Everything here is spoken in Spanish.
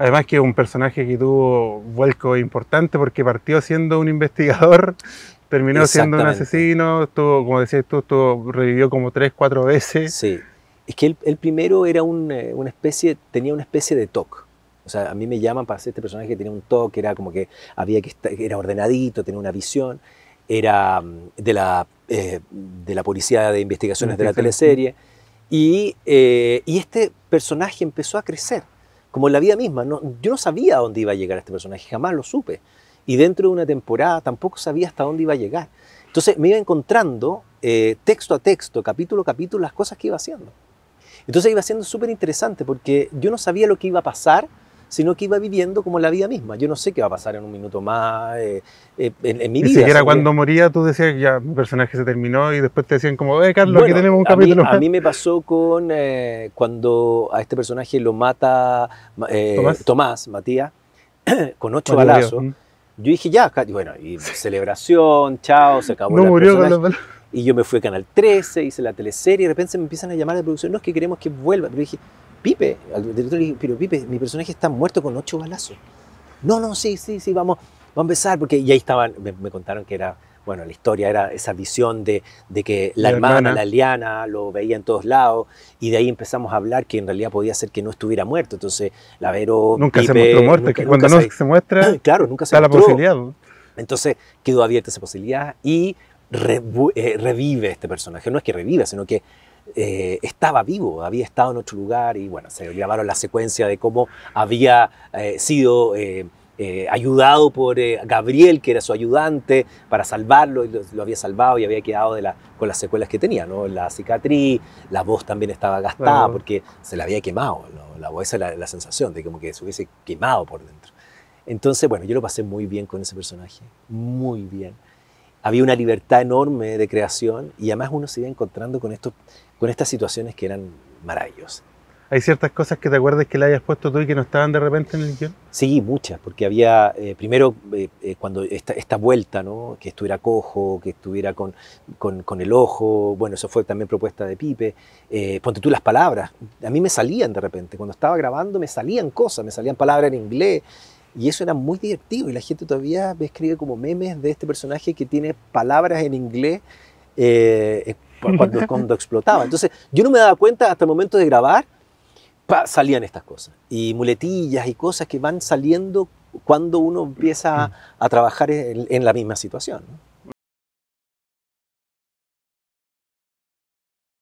Además que es un personaje que tuvo vuelco importante porque partió siendo un investigador, terminó siendo un asesino, estuvo, como decías tú, estuvo, revivió como tres, cuatro veces. Sí. Es que el, primero era eh, una especie, tenía una especie de TOC. O sea, a mí me llaman para hacer este personaje que tenía un toque, era como que había que estar, era ordenadito, tenía una visión, era mm, de la, eh, de la policía de investigaciones de la teleserie. Eh, y este personaje empezó a crecer como en la vida misma. yo no sabía a dónde iba a llegar este personaje, jamás lo supe. Y dentro de una temporada tampoco sabía hasta dónde iba a llegar. Entonces me iba encontrando eh, texto a texto, capítulo a capítulo, las cosas que iba haciendo. Entonces iba siendo súper interesante porque yo no sabía lo que iba a pasar sino que iba viviendo como la vida misma. Yo no sé qué va a pasar en un minuto más eh, eh en, mi vida. Ni siquiera cuando moría tú decías, que ya, mi personaje se terminó y después te decían como, eh, Carlos, bueno, aquí tenemos un a capítulo. Mí, a mí me pasó con eh, cuando a este personaje lo mata eh, ¿Tomás? Matías, con ocho balazos. Yo dije, ya, bueno, y celebración, chao, se acabó no murió con Y yo me fui a Canal 13, hice la teleserie y de repente me empiezan a llamar de producción, no es que queremos que vuelva. Pero dije, Pipe, al director le dije, pero Pipe, mi personaje está muerto con ocho balazos. No, no, sí, sí, sí, vamos, vamos a empezar, porque y ahí estaban, me, contaron que era, bueno, la historia era esa visión de, de que la, hermana, la Liana, lo veía en todos lados, y de ahí empezamos a hablar que en realidad podía ser que no estuviera muerto, entonces la Vero... Nunca se mostró muerto, que cuando no se, muestra, claro, nunca está la posibilidad. Entonces quedó abierta esa posibilidad y eh, revive este personaje. No es que reviva, sino que eh, estaba vivo, había estado en otro lugar y bueno, se grabaron la secuencia de cómo había eh, sido eh, ayudado por Gabriel, que era su ayudante, para salvarlo, y lo, había salvado y había quedado con las secuelas que tenía, La cicatriz, la voz también estaba gastada porque se la había quemado, la voz, esa es la, la, sensación de como que se hubiese quemado por dentro. Entonces, bueno, yo lo pasé muy bien con ese personaje, muy bien había una libertad enorme de creación y además uno se iba encontrando con, estos, con estas situaciones que eran maravillosas. ¿Hay ciertas cosas que te acuerdas que le hayas puesto tú y que no estaban de repente en el guión? Sí, muchas, porque había, eh, primero, eh, eh, cuando esta, esta, vuelta, ¿no? que estuviera cojo, que estuviera con, con, con, el ojo, bueno, eso fue también propuesta de Pipe, ponte tú las palabras, a mí me salían de repente, cuando estaba grabando me salían cosas, me salían palabras en inglés, y eso era muy divertido y la gente todavía me escribe como memes de este personaje que tiene palabras en inglés eh, eh, cuando, explotaba. Entonces yo no me daba cuenta hasta el momento de grabar, salían estas cosas. Y muletillas y cosas que van saliendo cuando uno empieza mm. a, trabajar en, la misma situación.